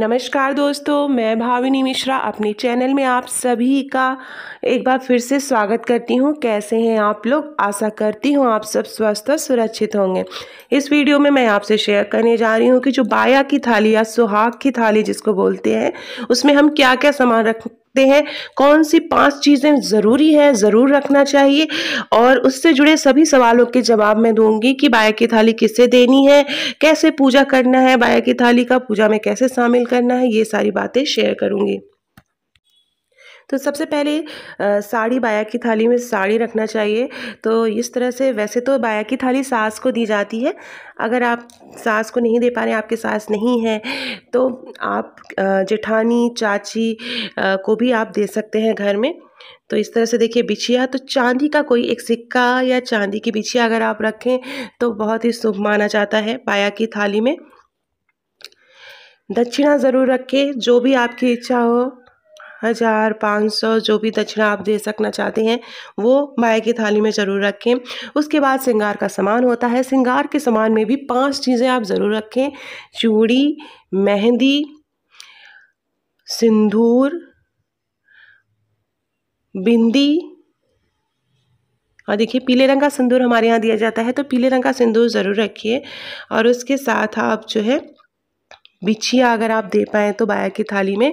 नमस्कार दोस्तों मैं भाविनी मिश्रा अपने चैनल में आप सभी का एक बार फिर से स्वागत करती हूँ कैसे हैं आप लोग आशा करती हूँ आप सब स्वस्थ और सुरक्षित होंगे इस वीडियो में मैं आपसे शेयर करने जा रही हूँ कि जो बाया की थाली या सुहाग की थाली जिसको बोलते हैं उसमें हम क्या क्या सामान रख सकते हैं कौन सी पांच चीज़ें ज़रूरी है ज़रूर रखना चाहिए और उससे जुड़े सभी सवालों के जवाब मैं दूंगी कि बाया की थाली किसे देनी है कैसे पूजा करना है बाया की थाली का पूजा में कैसे शामिल करना है ये सारी बातें शेयर करूँगी तो सबसे पहले साड़ी बाया की थाली में साड़ी रखना चाहिए तो इस तरह से वैसे तो बाया की थाली सास को दी जाती है अगर आप सास को नहीं दे पा रहे आपके सास नहीं है तो आप जेठानी चाची को भी आप दे सकते हैं घर में तो इस तरह से देखिए बिछिया तो चांदी का कोई एक सिक्का या चांदी की बिछिया अगर आप रखें तो बहुत ही शुभ माना जाता है पाया की थाली में दक्षिणा ज़रूर रखें जो भी आपकी इच्छा हो हज़ार पाँच सौ जो भी दक्षिणा आप दे सकना चाहते हैं वो माए की थाली में ज़रूर रखें उसके बाद श्रृंगार का सामान होता है श्रृंगार के सामान में भी पांच चीज़ें आप ज़रूर रखें चूड़ी मेहंदी सिंदूर बिंदी और देखिए पीले रंग का सिंदूर हमारे यहाँ दिया जाता है तो पीले रंग का सिंदूर ज़रूर रखिए और उसके साथ आप जो है बिछिया अगर आप दे पाएँ तो बाया की थाली में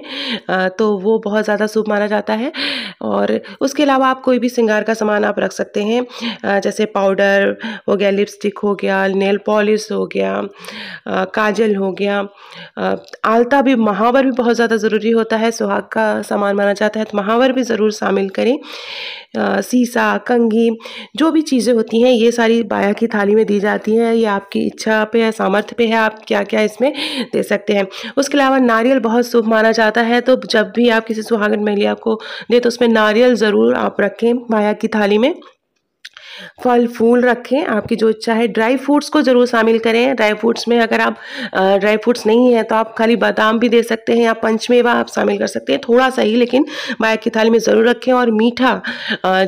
तो वो बहुत ज़्यादा शुभ माना जाता है और उसके अलावा आप कोई भी श्रृंगार का सामान आप रख सकते हैं जैसे पाउडर हो गया लिपस्टिक हो गया नेल पॉलिश हो गया काजल हो गया आलता भी महावर भी बहुत ज़्यादा ज़रूरी होता है सुहाग का सामान माना जाता है तो महावर भी ज़रूर शामिल करें सीसा कंघी जो भी चीज़ें होती हैं ये सारी बाया की थाली में दी जाती हैं ये आपकी इच्छा पर है सामर्थ्य पे है आप क्या क्या इसमें दे सकते सकते हैं उसके अलावा नारियल बहुत शुभ माना जाता है तो जब भी आप किसी सुहागन महिला को दें तो उसमें नारियल ज़रूर आप रखें माया की थाली में फल फूल रखें आपकी जो इच्छा है ड्राई फ्रूट्स को ज़रूर शामिल करें ड्राई फ्रूट्स में अगर आप ड्राई फ्रूट्स नहीं है तो आप खाली बादाम भी दे सकते हैं या पंचमेवा आप शामिल कर सकते हैं थोड़ा सा ही लेकिन माया की थाली में ज़रूर रखें और मीठा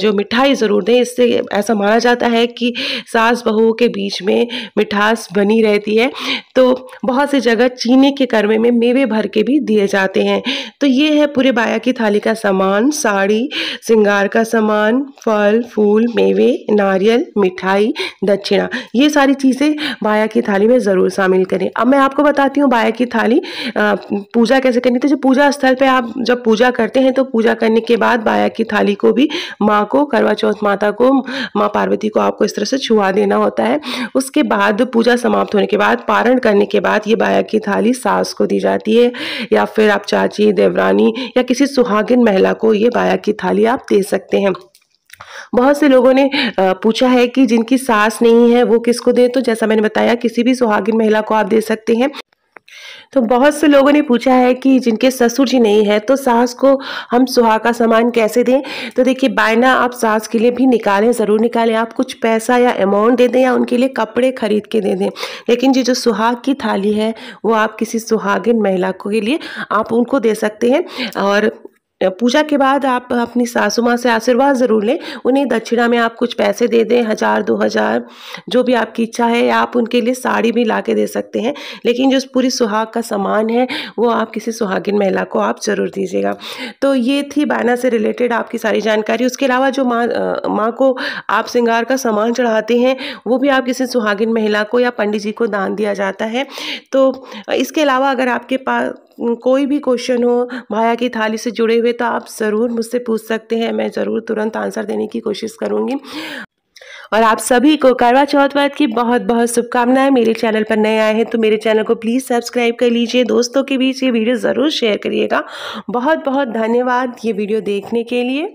जो मिठाई ज़रूर दें इससे ऐसा माना जाता है कि सास बहू के बीच में मिठास बनी रहती है तो बहुत सी जगह चीनी के करवे में मेवे भर के भी दिए जाते हैं तो ये है पूरे बाया की थाली का सामान साड़ी सिंगार का सामान फल फूल मेवे नारियल मिठाई दक्षिणा ये सारी चीज़ें बाया की थाली में ज़रूर शामिल करें अब मैं आपको बताती हूँ बाया की थाली पूजा कैसे करनी तो जब पूजा स्थल पर आप जब पूजा करते हैं तो पूजा करने के बाद बाया की थाली को भी माँ को करवा चौथ माता को माँ पार्वती को आपको इस तरह से छुआ देना होता है उसके बाद पूजा समाप्त होने के बाद पारण करने के बाद ये बाया की थाली सास को दी जाती है या फिर आप चाची देवरानी या किसी सुहागिन महिला को ये बाया की थाली आप दे सकते हैं बहुत से लोगों ने पूछा है कि जिनकी सास नहीं है वो किसको दें तो जैसा मैंने बताया किसी भी सुहागिन महिला को आप दे सकते हैं तो बहुत से लोगों ने पूछा है कि जिनके ससुर जी नहीं है तो सास को हम सुहाग का सामान कैसे दें तो देखिए बायना आप सास के लिए भी निकालें ज़रूर निकालें आप कुछ पैसा या अमाउंट दे दें या उनके लिए कपड़े खरीद के दे दें लेकिन ये जो सुहाग की थाली है वो आप किसी सुहागिन महिला को के लिए आप उनको दे सकते हैं और पूजा के बाद आप अपनी सासू माँ से आशीर्वाद ज़रूर लें उन्हें दक्षिणा में आप कुछ पैसे दे दें हज़ार दो हज़ार जो भी आपकी इच्छा है आप उनके लिए साड़ी भी ला के दे सकते हैं लेकिन जो पूरी सुहाग का सामान है वो आप किसी सुहागिन महिला को आप ज़रूर दीजिएगा तो ये थी बैना से रिलेटेड आपकी सारी जानकारी उसके अलावा जो माँ माँ को आप श्रृंगार का सामान चढ़ाते हैं वो भी आप किसी सुहागिन महिला को या पंडित जी को दान दिया जाता है तो इसके अलावा अगर आपके पास कोई भी क्वेश्चन हो माया की थाली से जुड़े हुए हुए तो आप ज़रूर मुझसे पूछ सकते हैं मैं ज़रूर तुरंत आंसर देने की कोशिश करूँगी और आप सभी को करवा चौथ व्रत की बहुत बहुत शुभकामनाएं मेरे चैनल पर नए आए हैं तो मेरे चैनल को प्लीज़ सब्सक्राइब कर लीजिए दोस्तों के बीच ये वीडियो ज़रूर शेयर करिएगा बहुत बहुत धन्यवाद ये वीडियो देखने के लिए